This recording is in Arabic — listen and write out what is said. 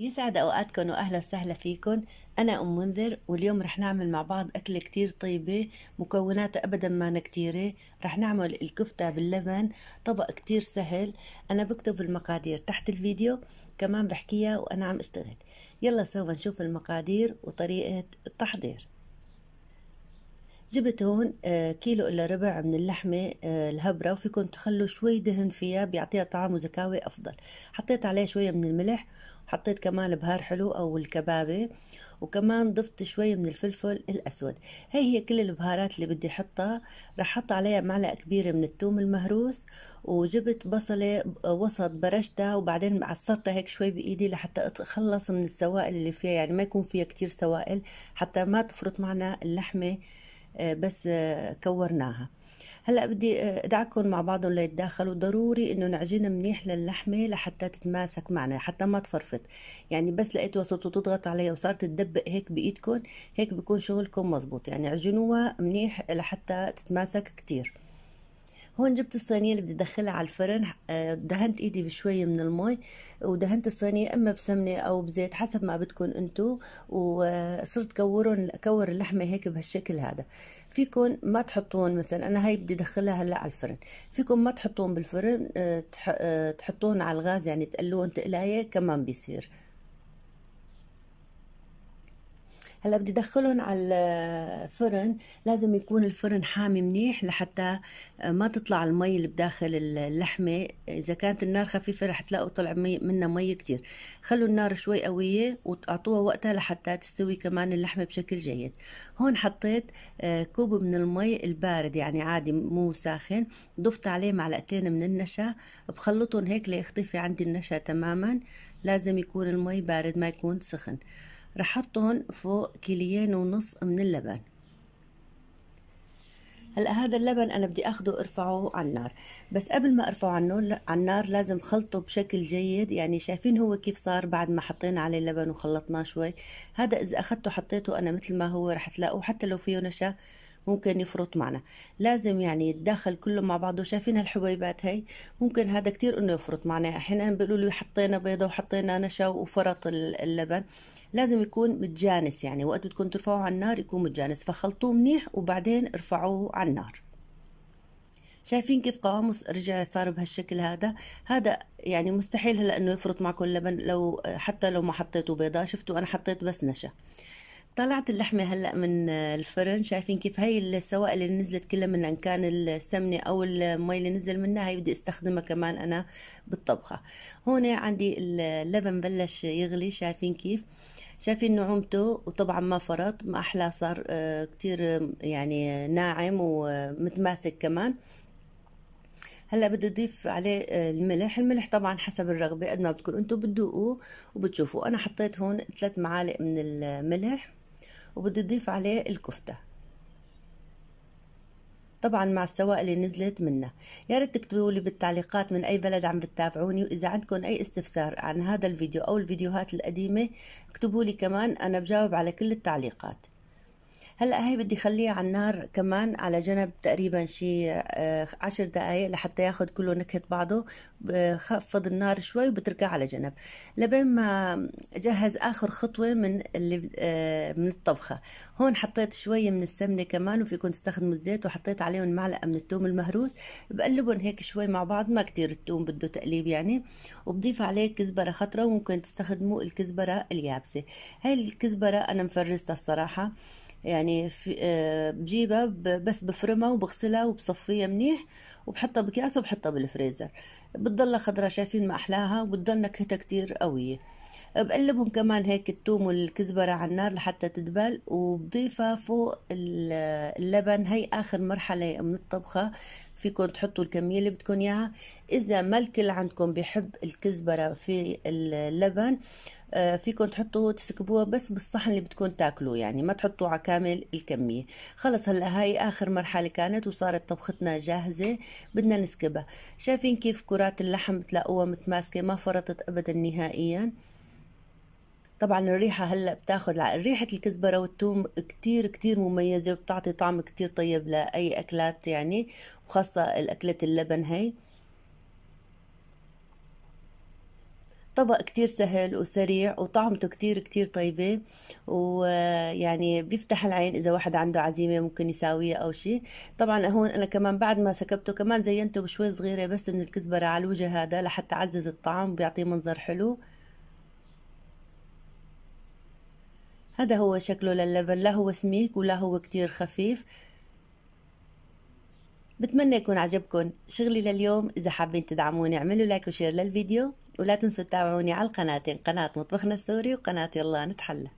يسعد اوقاتكم واهلا وسهلا فيكم انا ام منذر واليوم رح نعمل مع بعض اكله كتير طيبه مكوناتها ابدا ما كتيره رح نعمل الكفته باللبن طبق كتير سهل انا بكتب المقادير تحت الفيديو كمان بحكيها وانا عم اشتغل يلا سوف نشوف المقادير وطريقه التحضير جبت هون آه، كيلو إلا ربع من اللحمة آه، الهبرة وفيكم تخلوا شوي دهن فيها بيعطيها طعم وزكاوة أفضل حطيت عليه شوية من الملح وحطيت كمان بهار حلو أو الكبابة وكمان ضفت شويه من الفلفل الأسود هي هي كل البهارات اللي بدي حطها رح حط عليها معلقة كبيرة من الثوم المهروس وجبت بصلة آه، وسط برشتها وبعدين عصرتها هيك شوي بإيدي لحتى أتخلص من السوائل اللي فيها يعني ما يكون فيها كتير سوائل حتى ما تفرط معنا اللحمة آه، بس آه، كورناها هلا بدي آه، ادعكم مع بعضهم ليتداخلوا ضروري انه نعجن منيح للحمه لحتى تتماسك معنا حتى ما تفرفط يعني بس لقيتوها وصلت تضغط عليها وصارت تدبق هيك بايدكم هيك بكون شغلكم مزبوط يعني عجنوها منيح لحتى تتماسك كتير هون جبت الصينيه اللي بدي ادخلها على الفرن آه، دهنت ايدي بشويه من المي ودهنت الصينيه اما بسمنه او بزيت حسب ما بدكم انتم وصرت كورهم كور اللحمه هيك بهالشكل هذا فيكم ما تحطون مثلا انا هاي بدي ادخلها هلا على الفرن فيكم ما تحطون بالفرن آه، آه، تحطون على الغاز يعني تقلون تقلايه كمان بيصير هلا بدي ادخلهم على الفرن لازم يكون الفرن حامي منيح لحتى آه، ما تطلع المي اللي بداخل اللحمه اذا كانت النار خفيفه رح تلاقوا طلع منها مي كتير خلوا النار شوي قويه واعطوها وقتها لحتى تستوي كمان اللحمه بشكل جيد هون حطيت آه، كوب من المي البارد يعني عادي مو ساخن ضفت عليه معلقتين من النشا بخلطهم هيك ليختفي عندي النشا تماما لازم يكون المي بارد ما يكون سخن رح احطهم فوق كيلين ونص من اللبن هلا هذا اللبن انا بدي اخده ارفعه على النار بس قبل ما ارفعه على النار لازم خلطه بشكل جيد يعني شايفين هو كيف صار بعد ما حطينا عليه اللبن وخلطناه شوي هذا اذا اخذته حطيته انا مثل ما هو رح تلاقوه حتى لو فيه نشا ممكن يفرط معنا لازم يعني يتداخل كله مع بعضه شايفين هالحبيبات هي ممكن هذا كتير انه يفرط معنا احيانا بيقولوا لي حطينا بيضه وحطينا نشا وفرط اللبن لازم يكون متجانس يعني وقت بدكم ترفعوه على النار يكون متجانس فخلطوه منيح وبعدين ارفعوه على النار شايفين كيف قوامه رجع صار بهالشكل هذا هذا يعني مستحيل هلا انه يفرط معكم اللبن لو حتى لو ما حطيتوا بيضه شفتوا انا حطيت بس نشا طلعت اللحمة هلأ من الفرن شايفين كيف هاي السوائل اللي نزلت كلها من إن كان السمنة أو المي اللي نزل منها هي بدي استخدمها كمان أنا بالطبخة هون عندي اللبن بلش يغلي شايفين كيف شايفين نعومته وطبعا ما فرط ما أحلى صار آه، كتير يعني آه، ناعم ومتماسك كمان هلا بدي اضيف عليه آه، الملح الملح طبعا حسب الرغبه قد ما بدكم انتم بتدوقوه وبتشوفوا انا حطيت هون ثلاث معالق من الملح وبدي أضيف عليه الكفتة طبعا مع السوائل اللي نزلت منه يا ريت تكتبوا لي بالتعليقات من اي بلد عم بتتابعوني واذا عندكم اي استفسار عن هذا الفيديو او الفيديوهات القديمه اكتبوا لي كمان انا بجاوب على كل التعليقات هلا هي بدي خليها على النار كمان على جنب تقريبا شي آه، عشر دقائق لحتى ياخذ كله نكهه بعضه بخفض النار شوي وبتركها على جنب لبين ما اجهز اخر خطوه من اللي آه، من الطبخه هون حطيت شويه من السمنه كمان وفيكم تستخدموا الزيت وحطيت عليهم معلقه من الثوم المهروس بقلبهم هيك شوي مع بعض ما كتير الثوم بده تقليب يعني وبضيف عليه كزبره خطره وممكن تستخدموا الكزبره اليابسه هاي الكزبره انا مفرزتها الصراحه يعني يعني في آه، بجيبها بس بفرمها وبغسلها وبصفيها منيح وبحطها بكاس وبحطها بالفريزر بتضلها خضرة شايفين ما أحلاها وبتضل نكهتها كتير قوية بقلبهم كمان هيك التوم والكزبرة على النار لحتى تدبل وبضيفها فوق اللبن هي آخر مرحلة من الطبخة فيكم تحطوا الكمية اللي بدكم إياها إذا ما الكل عندكم بيحب الكزبرة في اللبن آه، فيكم تحطوا تسكبوها بس بالصحن اللي بدكم تاكلوا يعني ما تحطوا على كامل الكمية خلص هلا هاي آخر مرحلة كانت وصارت طبختنا جاهزة بدنا نسكبها شايفين كيف كرات اللحم بتلاقوها متماسكة ما فرطت أبدا نهائيا طبعا الريحة هلا بتاخد ريحة الكزبرة والثوم كتير كتير مميزة وبتعطي طعم كتير طيب لأي أكلات يعني وخاصة الأكلة اللبن هي طبق كتير سهل وسريع وطعمته كتير كتير طيبة ويعني بيفتح العين إذا واحد عنده عزيمة ممكن يساويها أو شيء طبعا هون أنا كمان بعد ما سكبته كمان زينته بشوي صغيرة بس من الكزبرة على الوجه هذا لحتى عزز الطعم بيعطيه منظر حلو هذا هو شكله لللبن لا هو سميك ولا هو كتير خفيف بتمنى يكون عجبكم شغلي لليوم اذا حابين تدعموني اعملوا لايك وشير للفيديو ولا تنسوا تتابعوني على القناتين قناة مطبخنا السوري وقناة يلا نتحلى